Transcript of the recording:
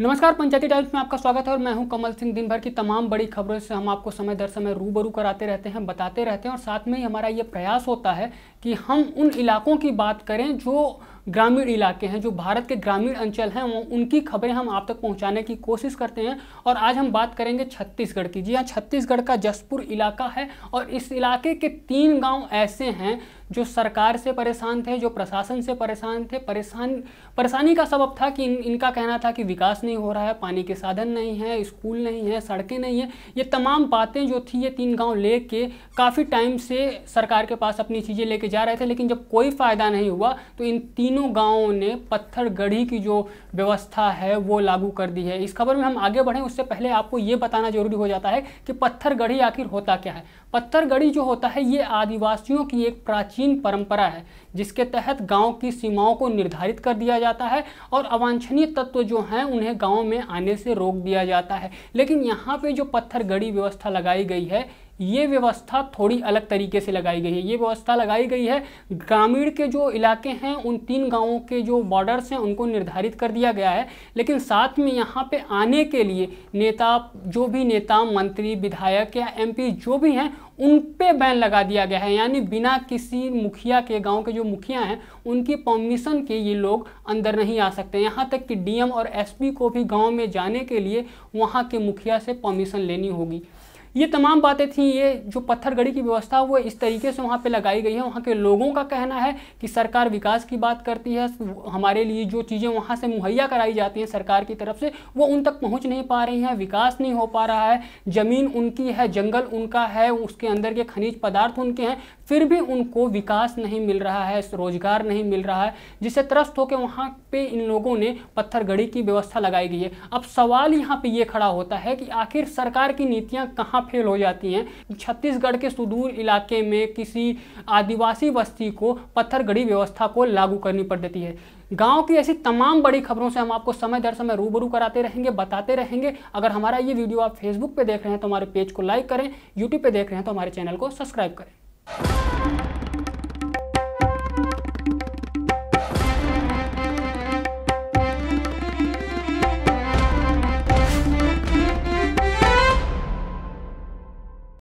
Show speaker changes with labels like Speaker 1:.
Speaker 1: नमस्कार पंचायती टाइम्स में आपका स्वागत है और मैं हूं कमल सिंह दिन भर की तमाम बड़ी खबरों से हम आपको समय दर समय रूबरू कराते रहते हैं बताते रहते हैं और साथ में ही हमारा ये प्रयास होता है कि हम उन इलाकों की बात करें जो ग्रामीण इलाके हैं जो भारत के ग्रामीण अंचल हैं वो उनकी खबरें हम आप तक पहुंचाने की कोशिश करते हैं और आज हम बात करेंगे छत्तीसगढ़ की जी हाँ छत्तीसगढ़ का जसपुर इलाका है और इस इलाके के तीन गाँव ऐसे हैं जो सरकार से परेशान थे जो प्रशासन से परेशान थे परेशान परेशानी का सबब था कि इन, इनका कहना था कि विकास नहीं हो रहा है पानी के साधन नहीं है स्कूल नहीं है सड़कें नहीं हैं ये तमाम बातें जो थी ये तीन गांव लेके काफ़ी टाइम से सरकार के पास अपनी चीज़ें लेके जा रहे थे लेकिन जब कोई फ़ायदा नहीं हुआ तो इन तीन तीनों गांवों ने पत्थर गढ़ी की जो व्यवस्था है वो लागू कर दी है इस खबर में हम आगे बढ़ें उससे पहले आपको ये बताना जरूरी हो जाता है कि पत्थर गढ़ी आखिर होता क्या है पत्थर गढ़ी जो होता है ये आदिवासियों की एक प्राचीन परंपरा है जिसके तहत गाँव की सीमाओं को निर्धारित कर दिया जाता है और अवांछनीय तत्व जो हैं उन्हें गाँव में आने से रोक दिया जाता है लेकिन यहाँ पर जो पत्थर गढ़ी व्यवस्था लगाई गई है ये व्यवस्था थोड़ी अलग तरीके से लगाई गई है ये व्यवस्था लगाई गई है ग्रामीण के जो इलाके हैं उन तीन गांवों के जो बॉर्डर्स हैं उनको निर्धारित कर दिया गया है लेकिन साथ में यहाँ पे आने के लिए नेता जो भी नेता मंत्री विधायक या एमपी जो भी हैं उन पे बैन लगा दिया गया है यानी बिना किसी मुखिया के गांव के जो मुखिया हैं उनकी परमिशन के ये लोग अंदर नहीं आ सकते यहाँ तक कि डीएम और एसपी को भी गांव में जाने के लिए वहाँ के मुखिया से परमिशन लेनी होगी ये तमाम बातें थी ये जो पत्थरगढ़ी की व्यवस्था वो इस तरीके से वहाँ पे लगाई गई है वहाँ के लोगों का कहना है कि सरकार विकास की बात करती है हमारे लिए जो चीज़ें वहाँ से मुहैया कराई जाती हैं सरकार की तरफ से वो उन तक पहुँच नहीं पा रही हैं विकास नहीं हो पा रहा है ज़मीन उनकी है जंगल उनका है उसके अंदर के खनिज पदार्थ उनके हैं फिर भी उनको विकास नहीं मिल रहा है रोजगार नहीं मिल रहा है जिससे त्रस्त होकर वहाँ पे इन लोगों ने पत्थरगढ़ी की व्यवस्था लगाई गई है अब सवाल यहाँ पे ये खड़ा होता है कि आखिर सरकार की नीतियाँ कहाँ फेल हो जाती हैं छत्तीसगढ़ के सुदूर इलाके में किसी आदिवासी बस्ती को पत्थरगढ़ी व्यवस्था को लागू करनी पड़ देती है गांव की ऐसी तमाम बड़ी खबरों से हम आपको समय दर समय रूबरू कराते रहेंगे बताते रहेंगे अगर हमारा ये वीडियो आप फेसबुक पर देख रहे हैं तो हमारे पेज को लाइक करें यूट्यूब पर देख रहे हैं तो हमारे चैनल को सब्सक्राइब करें